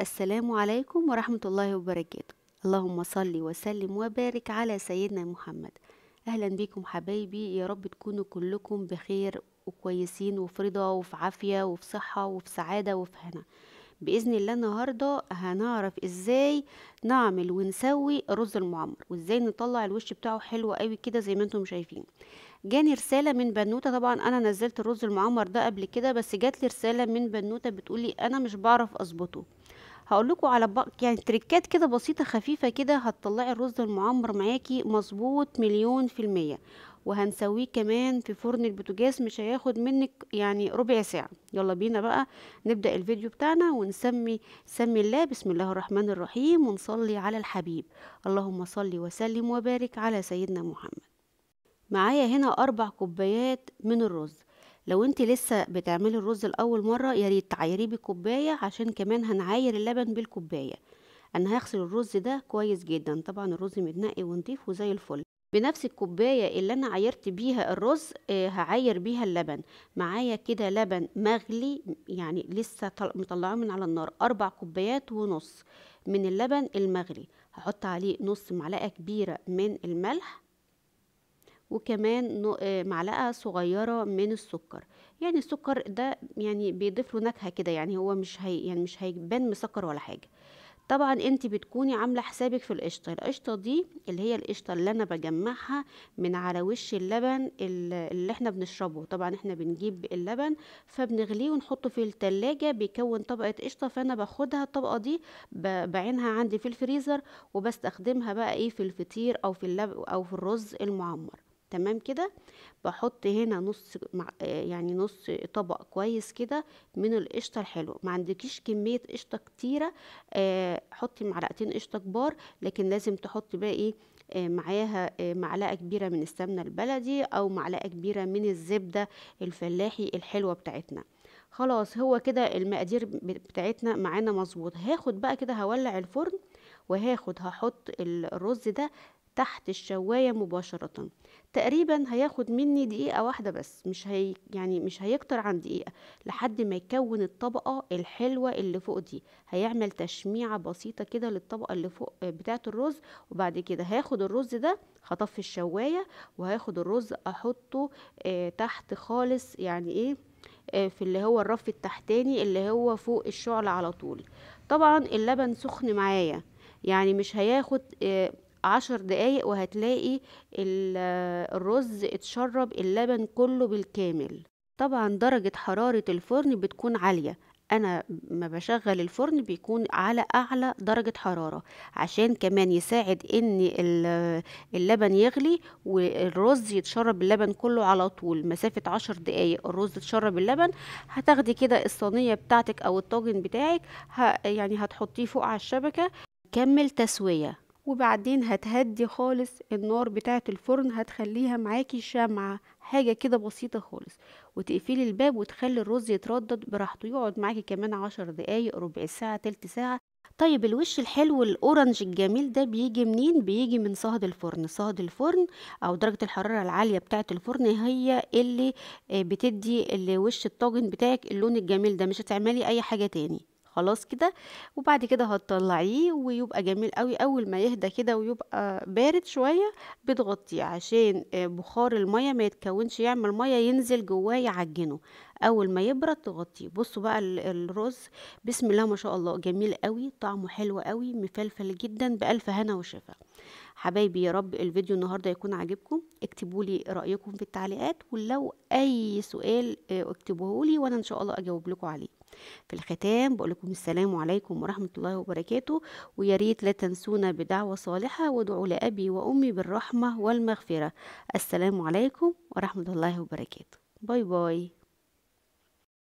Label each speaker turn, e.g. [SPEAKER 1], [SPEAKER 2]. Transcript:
[SPEAKER 1] السلام عليكم ورحمة الله وبركاته اللهم صل وسلم وبارك على سيدنا محمد أهلا بكم حبايبي يا رب تكونوا كلكم بخير وكويسين وفي رضا وفي عافية وفي صحة وفي سعادة وفي هنا بإذن الله النهاردة هنعرف إزاي نعمل ونسوي رز المعمر وإزاي نطلع الوش بتاعه حلو قوي كده زي ما انتم شايفين جاني رسالة من بنوتة طبعا أنا نزلت الرز المعمر ده قبل كده بس جاتلي رسالة من بنوتة بتقولي أنا مش بعرف أظبطه هقول لكم على بق... يعني تريكات كده بسيطه خفيفه كده هتطلعي الرز المعمر معاكي مظبوط مليون في الميه وهنسويه كمان في فرن البوتاجاز مش هياخد منك يعني ربع ساعه يلا بينا بقى نبدا الفيديو بتاعنا ونسمي سمي الله بسم الله الرحمن الرحيم ونصلي على الحبيب اللهم صل وسلم وبارك على سيدنا محمد معايا هنا اربع كوبايات من الرز لو انت لسه بتعملي الرز لاول مره يا ريت تعايريه بالكوبايه عشان كمان هنعاير اللبن بالكوبايه انا هغسل الرز ده كويس جدا طبعا الرز متنقي ونضيف وزي الفل بنفس الكوبايه اللي انا عايرت بيها الرز آه هعاير بيها اللبن معايا كده لبن مغلي يعني لسه مطلعاه من على النار اربع كوبايات ونص من اللبن المغلي هحط عليه نص معلقه كبيره من الملح وكمان آه، معلقة صغيرة من السكر يعني السكر ده يعني بيضيف له نكهة كده يعني هو مش هي يعني مش هيبان مسكر ولا حاجة طبعا انت بتكوني عامله حسابك في القشطه القشطه دي اللي هي القشطه اللي انا بجمعها من على وش اللبن اللي احنا بنشربه طبعا احنا بنجيب اللبن فبنغليه ونحطه في التلاجة بيكون طبقه قشطه فانا باخدها الطبقه دي بعينها عندي في الفريزر وبستخدمها بقى ايه في الفطير او في اللب او في الرز المعمر تمام كده بحط هنا نص يعني نص طبق كويس كده من القشطه الحلوه ما عندكيش كميه قشطه كتيره آه، حطي معلقتين قشطه كبار لكن لازم تحطي بقى ايه آه، معاها آه، معلقه كبيره من السمنه البلدي او معلقه كبيره من الزبده الفلاحي الحلوه بتاعتنا خلاص هو كده المقادير بتاعتنا معانا مظبوط هاخد بقى كده هولع الفرن وهاخد هحط الرز ده تحت الشواية مباشرة تقريبا هياخد مني دقيقة واحدة بس مش هي يعني مش هيكتر عن دقيقة لحد ما يكون الطبقة الحلوة اللي فوق دي هيعمل تشميعة بسيطة كده للطبقة اللي فوق آه، بتاعة الرز وبعد كده هاخد الرز ده هطفي الشواية وهاخد الرز احطه آه تحت خالص يعني ايه آه في اللي هو الرف التحتاني اللي هو فوق الشعلة على طول طبعا اللبن سخن معايا يعني مش هياخد آه عشر دقايق وهتلاقي الرز اتشرب اللبن كله بالكامل طبعا درجة حرارة الفرن بتكون عالية انا ما بشغل الفرن بيكون على اعلى درجة حرارة عشان كمان يساعد ان اللبن يغلي والرز يتشرب اللبن كله على طول مسافة عشر دقايق الرز اتشرب اللبن هتاخدي كده الصينية بتاعتك او الطاجن بتاعك يعني هتحطيه فوق على الشبكة كمل تسوية وبعدين هتهدي خالص النار بتاعة الفرن هتخليها معاكي شمعة حاجة كده بسيطة خالص وتقفلي الباب وتخلي الرز يتردد براحته يقعد معاكي كمان عشر دقايق ربع ساعة تلت ساعة طيب الوش الحلو الاورنج الجميل ده بيجي منين بيجي من صهد الفرن صهد الفرن او درجه الحراره العاليه بتاعه الفرن هي اللي آه، بتدي الوش الطاجن بتاعك اللون الجميل ده مش هتعملي اي حاجه تاني خلاص كده وبعد كده هتطلعيه ويبقى جميل قوي اول ما يهدى كده ويبقى بارد شويه بتغطيه عشان آه، بخار الميه ما يتكونش يعمل ميه ينزل جواه يعجنه اول ما يبرد تغطيه بصوا بقى الرز بسم الله ما شاء الله جميل قوي طعمه حلو قوي مفلفل جدا بالف هنا وشفاء حبايبي يا رب الفيديو النهارده يكون عاجبكم اكتبوا لي رايكم في التعليقات ولو اي سؤال آه، اكتبوه لي وانا ان شاء الله اجاوب لكم عليه في الختام بقول لكم السلام عليكم ورحمه الله وبركاته ويا ريت لا تنسونا بدعوه صالحه وادعوا لابي وامي بالرحمه والمغفره السلام عليكم ورحمه الله وبركاته باي باي